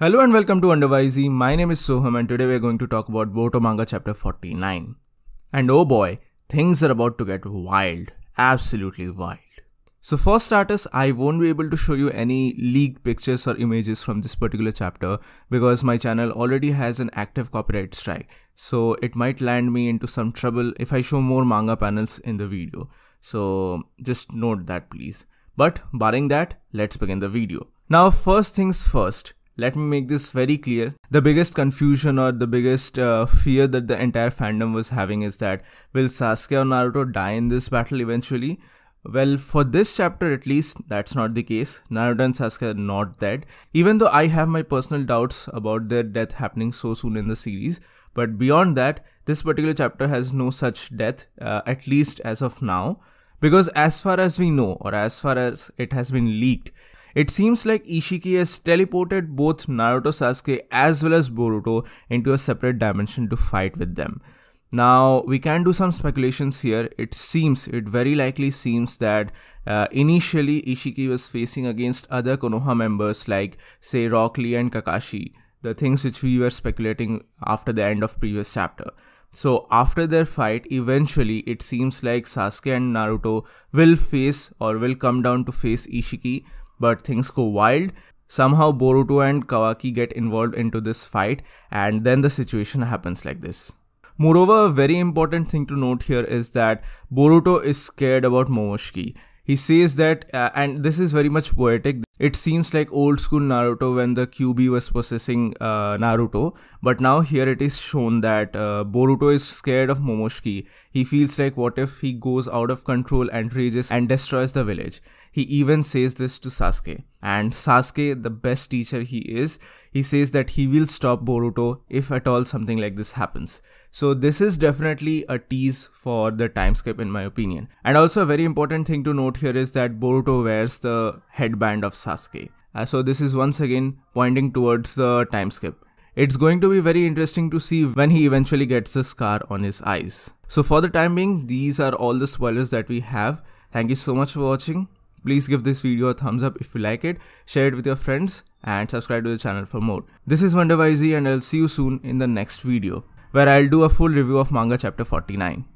Hello and welcome to Undervisey. My name is Soham and today we're going to talk about Boto Manga chapter 49. And oh boy, things are about to get wild. Absolutely wild. So for starters, I won't be able to show you any leaked pictures or images from this particular chapter because my channel already has an active copyright strike. So it might land me into some trouble if I show more manga panels in the video. So just note that please. But barring that, let's begin the video. Now first things first, let me make this very clear the biggest confusion or the biggest uh, fear that the entire fandom was having is that will sasuke or naruto die in this battle eventually well for this chapter at least that's not the case naruto and sasuke are not dead even though i have my personal doubts about their death happening so soon in the series but beyond that this particular chapter has no such death uh, at least as of now because as far as we know or as far as it has been leaked it seems like Ishiki has teleported both Naruto Sasuke as well as Boruto into a separate dimension to fight with them. Now, we can do some speculations here. It seems, it very likely seems that uh, initially Ishiki was facing against other Konoha members like, say, Rock Lee and Kakashi, the things which we were speculating after the end of previous chapter. So after their fight, eventually it seems like Sasuke and Naruto will face or will come down to face Ishiki but things go wild. Somehow Boruto and Kawaki get involved into this fight and then the situation happens like this. Moreover, a very important thing to note here is that Boruto is scared about Momoshiki he says that, uh, and this is very much poetic, it seems like old school Naruto when the QB was possessing uh, Naruto, but now here it is shown that uh, Boruto is scared of Momoshiki. He feels like what if he goes out of control and rages and destroys the village. He even says this to Sasuke. And Sasuke, the best teacher he is, he says that he will stop Boruto if at all something like this happens. So this is definitely a tease for the time skip in my opinion. And also a very important thing to note here is that Boruto wears the headband of Sasuke. Uh, so this is once again pointing towards the time skip. It's going to be very interesting to see when he eventually gets the scar on his eyes. So for the time being, these are all the spoilers that we have. Thank you so much for watching. Please give this video a thumbs up if you like it, share it with your friends and subscribe to the channel for more. This is YZ and I'll see you soon in the next video where I'll do a full review of manga chapter 49.